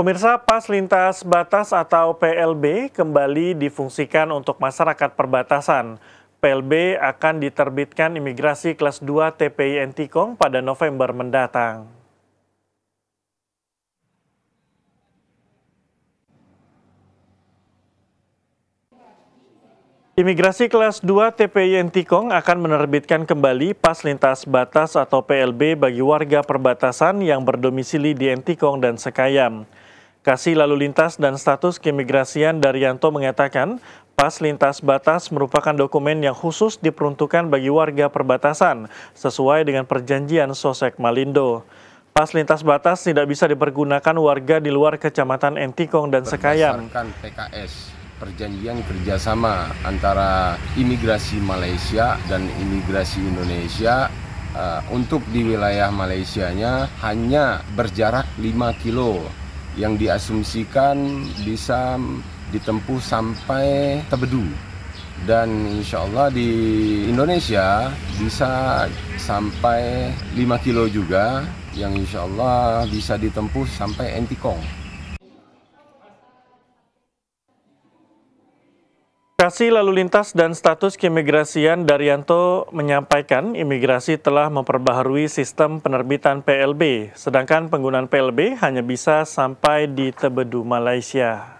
Pemirsa Pas Lintas Batas atau PLB kembali difungsikan untuk masyarakat perbatasan. PLB akan diterbitkan imigrasi kelas 2 TPI Antikong pada November mendatang. Imigrasi kelas 2 TPI Antikong akan menerbitkan kembali pas lintas batas atau PLB bagi warga perbatasan yang berdomisili di Antikong dan Sekayam. Kasih Lalu Lintas dan Status Keimigrasian Daryanto mengatakan, Pas lintas batas merupakan dokumen yang khusus diperuntukkan bagi warga perbatasan sesuai dengan perjanjian Sosek Malindo. Pas lintas batas tidak bisa dipergunakan warga di luar kecamatan Entikong dan Sekayam. Berdasarkan PKS, perjanjian kerjasama antara imigrasi Malaysia dan imigrasi Indonesia uh, untuk di wilayah Malaysianya hanya berjarak 5 kilo yang diasumsikan bisa ditempuh sampai Tebedu dan insya Allah di Indonesia bisa sampai 5 kilo juga yang insya Allah bisa ditempuh sampai Entikong. Kasih Lalu Lintas dan Status Keimigrasian Daryanto menyampaikan imigrasi telah memperbaharui sistem penerbitan PLB, sedangkan penggunaan PLB hanya bisa sampai di Tebedu, Malaysia.